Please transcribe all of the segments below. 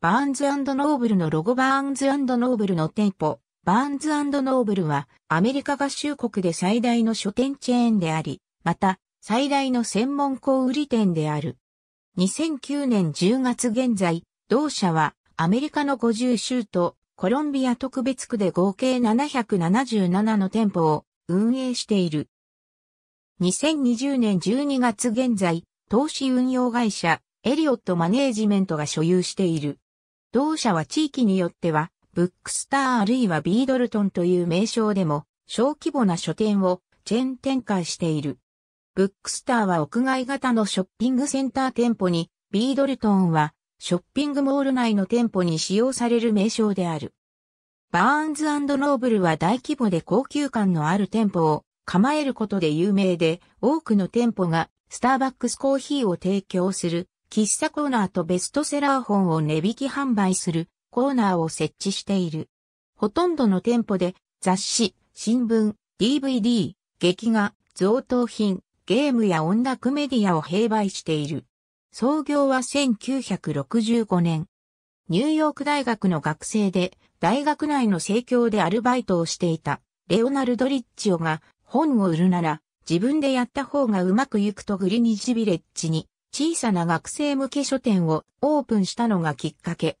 バーンズノーブルのロゴバーンズノーブルの店舗、バーンズノーブルはアメリカ合衆国で最大の書店チェーンであり、また最大の専門小売店である。2009年10月現在、同社はアメリカの50州とコロンビア特別区で合計777の店舗を運営している。2020年12月現在、投資運用会社エリオットマネージメントが所有している。同社は地域によっては、ブックスターあるいはビードルトンという名称でも、小規模な書店をチェーン展開している。ブックスターは屋外型のショッピングセンター店舗に、ビードルトンはショッピングモール内の店舗に使用される名称である。バーンズノーブルは大規模で高級感のある店舗を構えることで有名で、多くの店舗がスターバックスコーヒーを提供する喫茶コーナーとベストセラー本を値引き販売するコーナーを設置している。ほとんどの店舗で雑誌、新聞、DVD、劇画、贈答品、ゲームや音楽メディアを併売している。創業は1965年。ニューヨーク大学の学生で、大学内の生協でアルバイトをしていた、レオナルド・リッチオが本を売るなら、自分でやった方がうまくいくとグリニジビレッジに小さな学生向け書店をオープンしたのがきっかけ。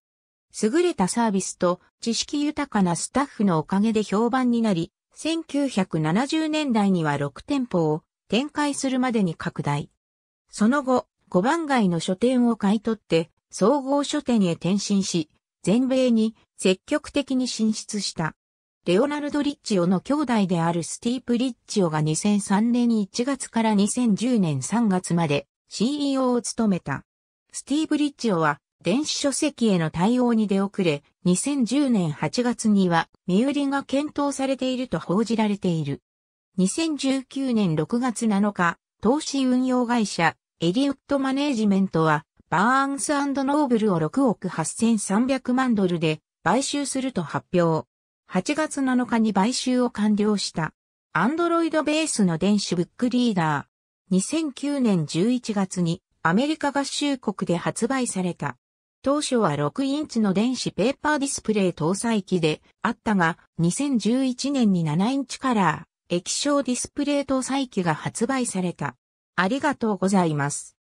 優れたサービスと知識豊かなスタッフのおかげで評判になり、1970年代には6店舗を展開するまでに拡大。その後、5番街の書店を買い取って総合書店へ転身し、全米に積極的に進出した。レオナルド・リッチオの兄弟であるスティープ・リッチオが2003年1月から2010年3月まで CEO を務めた。スティーブ・リッチオは電子書籍への対応に出遅れ、2010年8月には身売りが検討されていると報じられている。2019年6月7日、投資運用会社エリウッドマネージメントはバーンスノーブルを6億8300万ドルで買収すると発表。8月7日に買収を完了した。アンドロイドベースの電子ブックリーダー。2009年11月にアメリカ合衆国で発売された。当初は6インチの電子ペーパーディスプレイ搭載機であったが、2011年に7インチカラー液晶ディスプレイ搭載機が発売された。ありがとうございます。